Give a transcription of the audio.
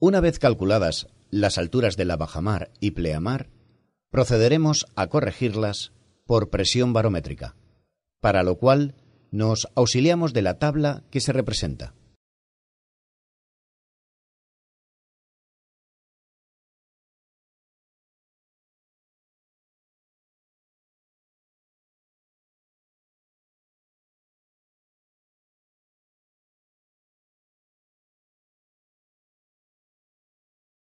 Una vez calculadas las alturas de la bajamar y pleamar, procederemos a corregirlas por presión barométrica, para lo cual nos auxiliamos de la tabla que se representa.